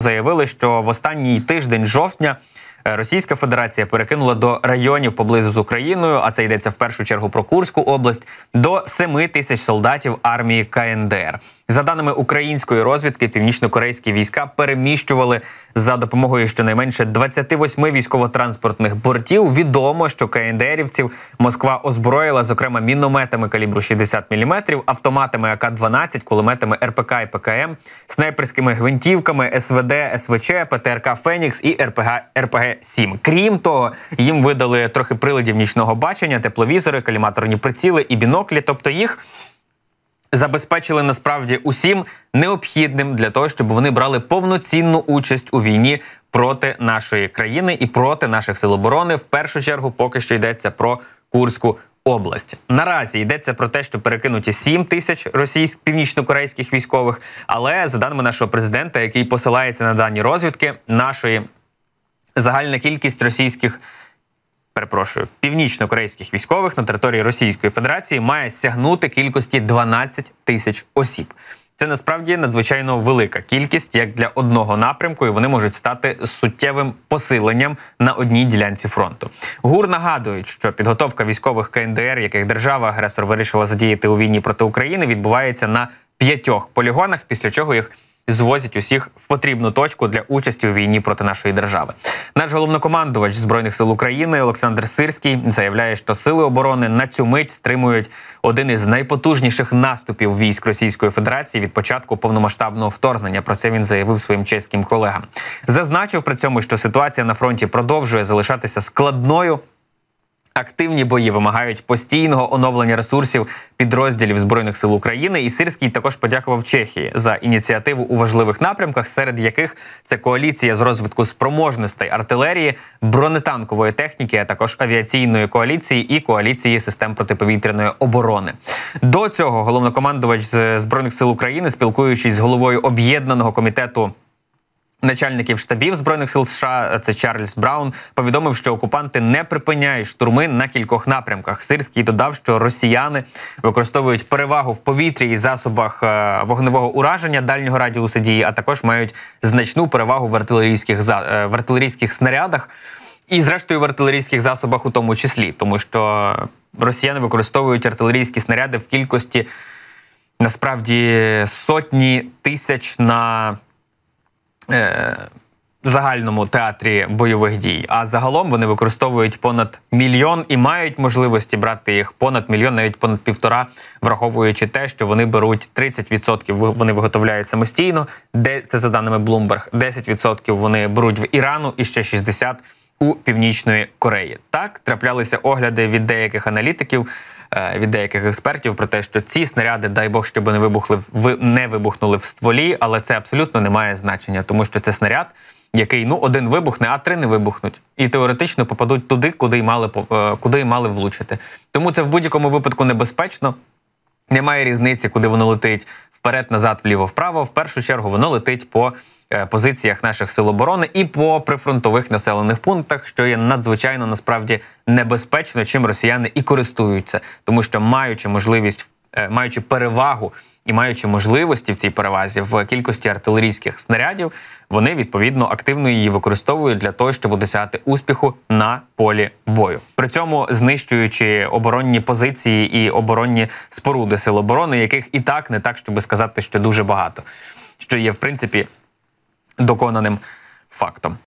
заявили, що в останній тиждень жовтня е, Російська Федерація перекинула до районів поблизу з Україною, а це йдеться в першу чергу про Курську область, до 7 тисяч солдатів армії КНДР. За даними української розвідки, північно-корейські війська переміщували за допомогою щонайменше 28 військово-транспортних бортів. Відомо, що КНДРівців Москва озброїла зокрема мінометами калібру 60 мм, автоматами АК-12, кулеметами РПК і ПКМ, снайперськими гвинтівками СВД, СВЧ, ПТРК Фенікс і РПГ РПГ 7 Крім того, їм видали трохи приладів нічного бачення, тепловізори, каліматорні приціли і біноклі. Тобто їх забезпечили насправді усім необхідним для того, щоб вони брали повноцінну участь у війні проти нашої країни і проти наших сил оборони. В першу чергу поки що йдеться про Курську. Область наразі йдеться про те, що перекинуті 7 тисяч російських північно-корейських військових. Але за даними нашого президента, який посилається на дані розвідки, нашої загальна кількість російських перепрошую, північно-корейських військових на території Російської Федерації має сягнути кількості 12 тисяч осіб. Це насправді надзвичайно велика кількість як для одного напрямку, і вони можуть стати суттєвим посиленням на одній ділянці фронту. ГУР нагадують, що підготовка військових КНДР, яких держава-агресор вирішила задіяти у війні проти України, відбувається на п'ятьох полігонах, після чого їх звозять усіх в потрібну точку для участі у війні проти нашої держави. Наш головнокомандувач збройних сил України Олександр Сирський заявляє, що сили оборони на цю мить стримують один із найпотужніших наступів військ Російської Федерації від початку повномасштабного вторгнення. Про це він заявив своїм чеським колегам. Зазначив при цьому, що ситуація на фронті продовжує залишатися складною. Активні бої вимагають постійного оновлення ресурсів підрозділів збройних сил України. І Сирський також подякував Чехії за ініціативу у важливих напрямках, серед яких це коаліція з розвитку спроможностей артилерії, бронетанкової техніки, а також авіаційної коаліції і коаліції систем протиповітряної оборони. До цього головнокомандувач збройних сил України, спілкуючись з головою об'єднаного комітету. Начальників штабів збройних сил США це Чарльз Браун повідомив, що окупанти не припиняють штурми на кількох напрямках. Сирський додав, що росіяни використовують перевагу в повітрі і засобах е, вогневого ураження дальнього радіуса дії, а також мають значну перевагу в артилерійських е, в артилерійських снарядах і, зрештою, в артилерійських засобах, у тому числі, тому що росіяни використовують артилерійські снаряди в кількості насправді сотні тисяч на. Е, загальному театрі бойових дій. А загалом вони використовують понад мільйон і мають можливості брати їх понад мільйон, навіть понад півтора, враховуючи те, що вони беруть 30% Вони виготовляють самостійно, де це за даними Bloomberg, 10% вони беруть в Ірану і ще 60% у північної Кореї. Так траплялися огляди від деяких аналітиків. Е, від деяких експертів про те, що ці снаряди, дай Бог, щоб не вибухли в не вибухнули в стволі, але це абсолютно не має значення, тому що це снаряд, який ну один вибухне, а три не вибухнуть, і теоретично попадуть туди, куди й мали е, куди й мали влучити. Тому це в будь-якому випадку небезпечно. Немає різниці, куди воно летить вперед, назад, вліво, вправо. В першу чергу воно летить по Е, позиціях наших сил оборони і по прифронтових населених пунктах, що є надзвичайно насправді небезпечно, чим росіяни і користуються, тому що маючи можливість е, маючи перевагу. І маючи можливості в цій перевазі в кількості артилерійських снарядів, вони відповідно активно її використовують для того, щоб досягати успіху на полі бою, при цьому знищуючи оборонні позиції і оборонні споруди сил оборони, яких і так не так, щоб сказати, що дуже багато, що є в принципі доконаним фактом.